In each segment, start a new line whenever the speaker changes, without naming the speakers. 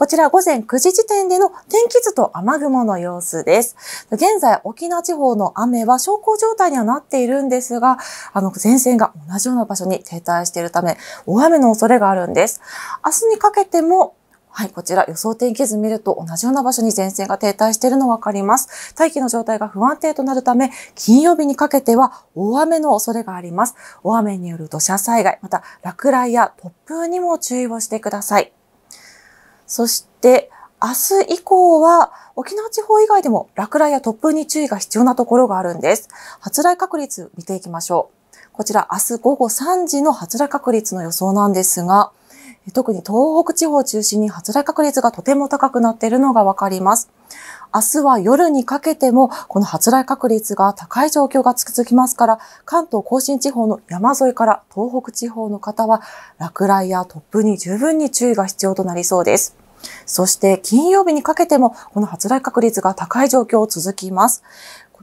こちら午前9時時点での天気図と雨雲の様子です。現在、沖縄地方の雨は小康状態にはなっているんですが、あの、前線が同じような場所に停滞しているため、大雨の恐れがあるんです。明日にかけてもはい、こちら予想天気図見ると同じような場所に前線が停滞しているのわかります。大気の状態が不安定となるため、金曜日にかけては大雨の恐れがあります。大雨による土砂災害、また落雷や突風にも注意をしてください。そして明日以降は沖縄地方以外でも落雷や突風に注意が必要なところがあるんです。発雷確率見ていきましょう。こちら明日午後3時の発雷確率の予想なんですが、特に東北地方を中心に発雷確率がとても高くなっているのがわかります。明日は夜にかけても、この発雷確率が高い状況が続きますから、関東甲信地方の山沿いから東北地方の方は、落雷や突風に十分に注意が必要となりそうです。そして金曜日にかけても、この発雷確率が高い状況を続きます。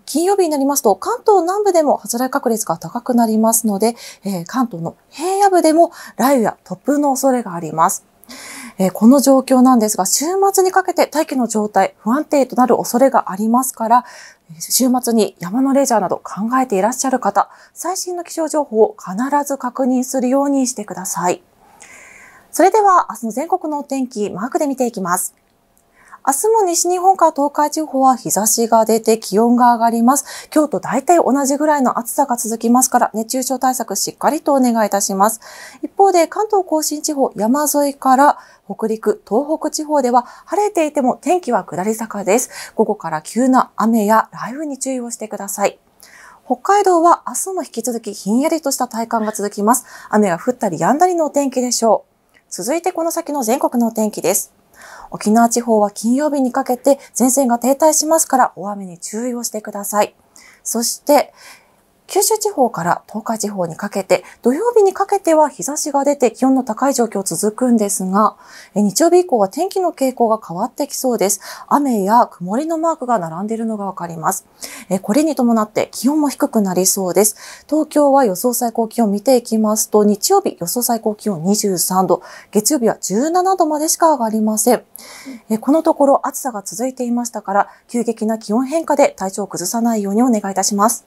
金曜日になりますと、関東南部でも発雷確率が高くなりますので、えー、関東の平野部でも雷雨や突風の恐れがあります。えー、この状況なんですが、週末にかけて大気の状態不安定となる恐れがありますから、週末に山のレジャーなど考えていらっしゃる方、最新の気象情報を必ず確認するようにしてください。それでは明日の全国のお天気、マークで見ていきます。明日も西日本から東海地方は日差しが出て気温が上がります。今日と大体同じぐらいの暑さが続きますから、熱中症対策しっかりとお願いいたします。一方で関東甲信地方山沿いから北陸、東北地方では晴れていても天気は下り坂です。午後から急な雨や雷雨に注意をしてください。北海道は明日も引き続きひんやりとした体感が続きます。雨が降ったり止んだりのお天気でしょう。続いてこの先の全国のお天気です。沖縄地方は金曜日にかけて前線が停滞しますから大雨に注意をしてください。そして、九州地方から東海地方にかけて、土曜日にかけては日差しが出て気温の高い状況続くんですが、日曜日以降は天気の傾向が変わってきそうです。雨や曇りのマークが並んでいるのがわかります。これに伴って気温も低くなりそうです。東京は予想最高気温見ていきますと、日曜日予想最高気温23度、月曜日は17度までしか上がりません。このところ暑さが続いていましたから、急激な気温変化で体調を崩さないようにお願いいたします。